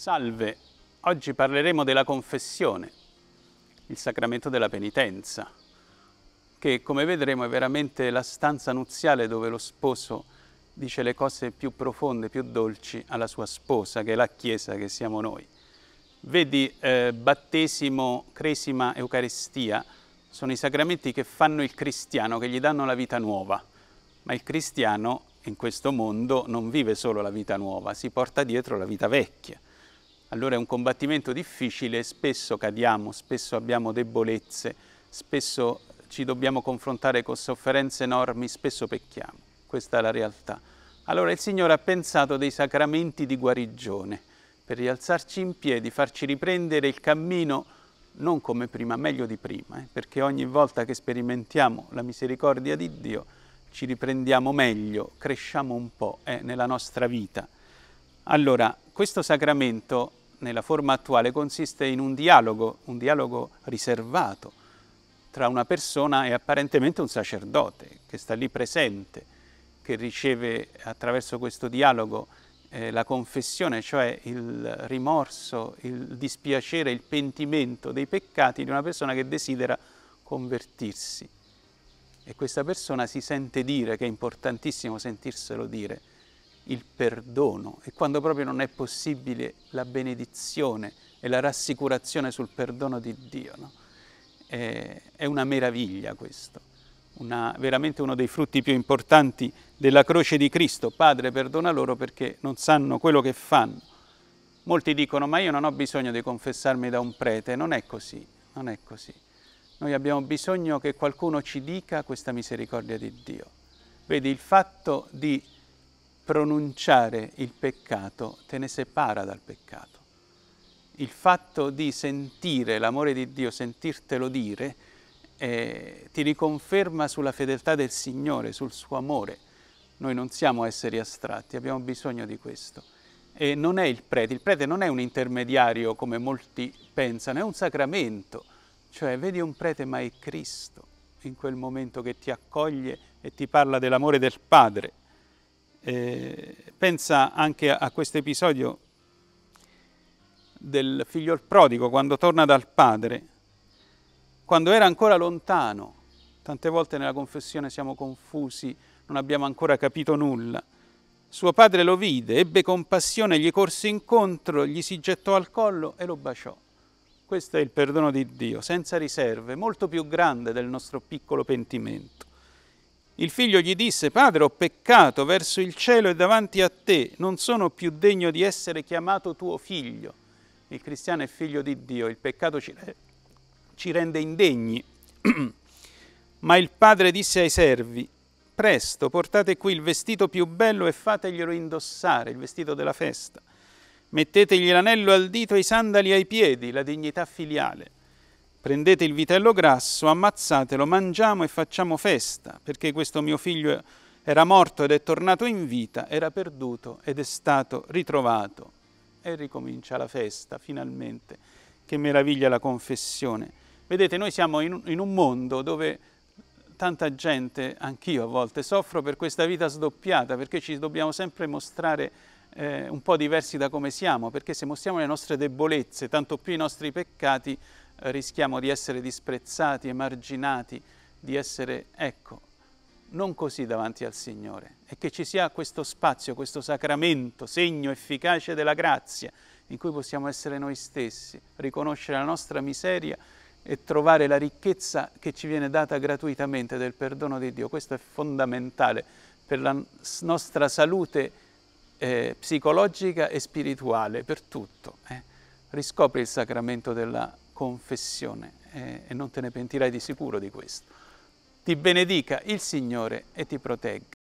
Salve, oggi parleremo della confessione, il sacramento della penitenza, che come vedremo è veramente la stanza nuziale dove lo sposo dice le cose più profonde, più dolci alla sua sposa, che è la Chiesa, che siamo noi. Vedi, eh, battesimo, cresima, eucaristia sono i sacramenti che fanno il cristiano, che gli danno la vita nuova, ma il cristiano in questo mondo non vive solo la vita nuova, si porta dietro la vita vecchia allora è un combattimento difficile, spesso cadiamo, spesso abbiamo debolezze, spesso ci dobbiamo confrontare con sofferenze enormi, spesso pecchiamo. Questa è la realtà. Allora il Signore ha pensato dei sacramenti di guarigione per rialzarci in piedi, farci riprendere il cammino non come prima, meglio di prima, eh? perché ogni volta che sperimentiamo la misericordia di Dio ci riprendiamo meglio, cresciamo un po' eh, nella nostra vita. Allora, questo sacramento nella forma attuale consiste in un dialogo, un dialogo riservato tra una persona e apparentemente un sacerdote che sta lì presente, che riceve attraverso questo dialogo eh, la confessione, cioè il rimorso, il dispiacere, il pentimento dei peccati di una persona che desidera convertirsi. E questa persona si sente dire, che è importantissimo sentirselo dire, il perdono e quando proprio non è possibile la benedizione e la rassicurazione sul perdono di Dio. No? è una meraviglia questo, una, veramente uno dei frutti più importanti della croce di Cristo. Padre, perdona loro perché non sanno quello che fanno. Molti dicono, ma io non ho bisogno di confessarmi da un prete. Non è così, non è così. Noi abbiamo bisogno che qualcuno ci dica questa misericordia di Dio. Vedi, il fatto di pronunciare il peccato te ne separa dal peccato. Il fatto di sentire l'amore di Dio, sentirtelo dire, eh, ti riconferma sulla fedeltà del Signore, sul suo amore. Noi non siamo esseri astratti, abbiamo bisogno di questo. E non è il prete, il prete non è un intermediario come molti pensano, è un sacramento. Cioè vedi un prete ma è Cristo in quel momento che ti accoglie e ti parla dell'amore del Padre eh, pensa anche a questo episodio del figlio prodigo quando torna dal padre, quando era ancora lontano. Tante volte nella confessione siamo confusi, non abbiamo ancora capito nulla. Suo padre lo vide, ebbe compassione, gli corse incontro, gli si gettò al collo e lo baciò. Questo è il perdono di Dio, senza riserve, molto più grande del nostro piccolo pentimento. Il figlio gli disse, padre, ho peccato verso il cielo e davanti a te, non sono più degno di essere chiamato tuo figlio. Il cristiano è figlio di Dio, il peccato ci, ci rende indegni. Ma il padre disse ai servi, presto portate qui il vestito più bello e fateglielo indossare, il vestito della festa. Mettetegli l'anello al dito e i sandali ai piedi, la dignità filiale prendete il vitello grasso, ammazzatelo, mangiamo e facciamo festa, perché questo mio figlio era morto ed è tornato in vita, era perduto ed è stato ritrovato. E ricomincia la festa, finalmente. Che meraviglia la confessione. Vedete, noi siamo in, un mondo dove tanta gente, anch'io a volte, soffro per questa vita sdoppiata, perché ci dobbiamo sempre mostrare eh, un po' diversi da come siamo, perché se mostriamo le nostre debolezze, tanto più i nostri peccati, rischiamo di essere disprezzati, emarginati, di essere, ecco, non così davanti al Signore. E che ci sia questo spazio, questo sacramento, segno efficace della grazia, in cui possiamo essere noi stessi, riconoscere la nostra miseria e trovare la ricchezza che ci viene data gratuitamente del perdono di Dio. Questo è fondamentale per la nostra salute eh, psicologica e spirituale, per tutto. Eh. Riscopri il sacramento della confessione eh, e non te ne pentirai di sicuro di questo. Ti benedica il Signore e ti protegga.